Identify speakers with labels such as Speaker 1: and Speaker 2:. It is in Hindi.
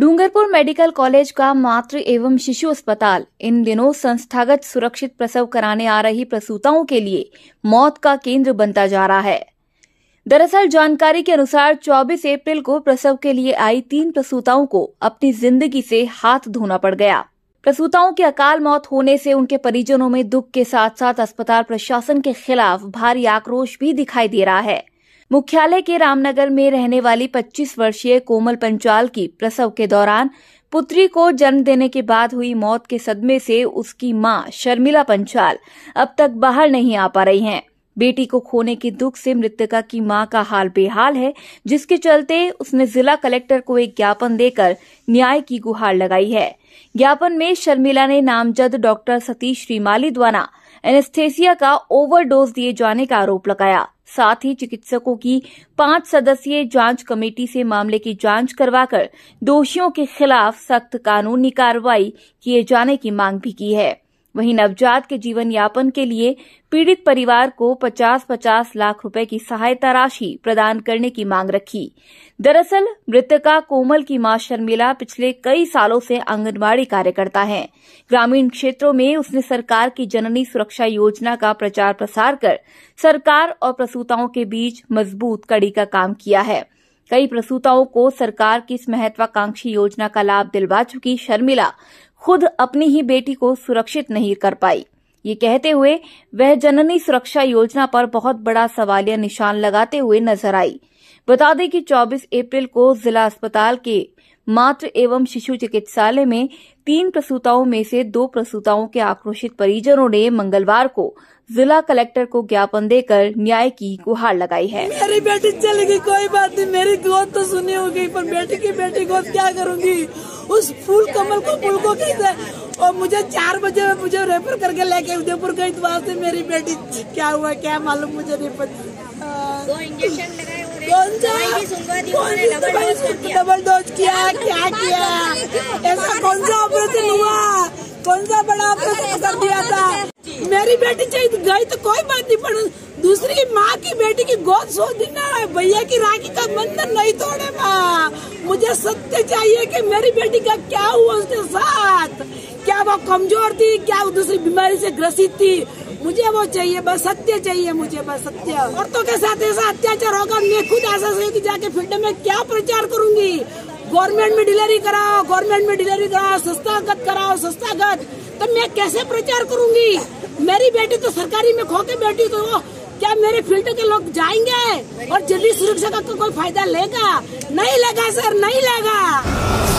Speaker 1: डूंगरपुर मेडिकल कॉलेज का मातृ एवं शिशु अस्पताल इन दिनों संस्थागत सुरक्षित प्रसव कराने आ रही प्रसूताओं के लिए मौत का केंद्र बनता जा रहा है दरअसल जानकारी के अनुसार 24 अप्रैल को प्रसव के लिए आई तीन प्रसूताओं को अपनी जिंदगी से हाथ धोना पड़ गया प्रसूताओं की अकाल मौत होने से उनके परिजनों में दुख के साथ साथ अस्पताल प्रशासन के खिलाफ भारी आक्रोश भी दिखाई दे रहा है मुख्यालय के रामनगर में रहने वाली 25 वर्षीय कोमल पंचाल की प्रसव के दौरान पुत्री को जन्म देने के बाद हुई मौत के सदमे से उसकी मां शर्मिला पंचाल अब तक बाहर नहीं आ पा रही हैं। बेटी को खोने के दुख से मृतका की मां का हाल बेहाल है जिसके चलते उसने जिला कलेक्टर को एक ज्ञापन देकर न्याय की गुहार लगाई है ज्ञापन में शर्मिला ने नामजद डॉक्टर सतीश श्रीमाली द्वारा एनेस्थेसिया का ओवरडोज दिए जाने का आरोप लगाया साथ ही चिकित्सकों की पांच सदस्यीय जांच कमेटी से मामले की जांच करवाकर दोषियों के खिलाफ सख्त कानूनी कार्रवाई किए जाने की मांग भी की है वहीं नवजात के जीवन यापन के लिए पीड़ित परिवार को 50-50 लाख रुपए की सहायता राशि प्रदान करने की मांग रखी दरअसल मृतका कोमल की मां शर्मिला पिछले कई सालों से आंगनबाड़ी कार्यकर्ता हैं। ग्रामीण क्षेत्रों में उसने सरकार की जननी सुरक्षा योजना का प्रचार प्रसार कर सरकार और प्रसूताओं के बीच मजबूत कड़ी का काम किया है कई प्रसूताओं को सरकार की इस महत्वाकांक्षी योजना का लाभ दिलवा चुकी शर्मिला खुद अपनी ही बेटी को सुरक्षित नहीं कर पाई ये कहते हुए वह जननी सुरक्षा योजना पर बहुत बड़ा सवालिया निशान लगाते हुए नजर आई बता दें कि 24 अप्रैल को जिला अस्पताल के मातृ एवं शिशु चिकित्सालय में तीन प्रसूताओं में से दो प्रसूताओं के आक्रोशित परिजनों ने मंगलवार को जिला कलेक्टर को ज्ञापन देकर न्याय की गुहार लगाई है मेरी
Speaker 2: बेटी चलेगी गई कोई बात नहीं मेरी गोद तो सुनी होगी पर बेटी की बेटी गोद क्या करूंगी उस फूल कमल को फूल को कैसे और मुझे चार बजे मुझे रेफर करके लेके उदयपुर गई तो वहाँ से मेरी बेटी क्या हुआ क्या मालूम मुझे नहीं पता दो इंजेक्शन लगाए किया क्या किया ऐसा कौन सा ऑपरेशन हुआ कौन सा बड़ा ऑपरेशन कर दिया था मेरी बेटी चाहिए तो गई तो कोई बात नहीं पड़ दूसरी की माँ की बेटी की गोद सो देना भैया की राखी का बंधन नहीं तोड़े माँ मुझे सत्य चाहिए कि मेरी बेटी का क्या हुआ उसके साथ क्या वो कमजोर थी क्या वो दूसरी बीमारी से ग्रसित थी मुझे वो चाहिए बस सत्य चाहिए मुझे बस सत्य औरतों के साथ ऐसा अत्याचार होगा मैं खुद ऐसा सही जाके फील्ड में क्या प्रचार करूंगी गवर्नमेंट में डिलीवरी कराओ गवर्नमेंट में डिलीवरी कराओ संस्थागत कराओ संस्थागत तो मैं कैसे प्रचार करूंगी मेरी बेटी तो सरकारी में खो के बेटी तो क्या मेरे फील्ड के लोग जाएंगे और जल्दी सुरक्षा का कोई फायदा लेगा नहीं लेगा सर नहीं लेगा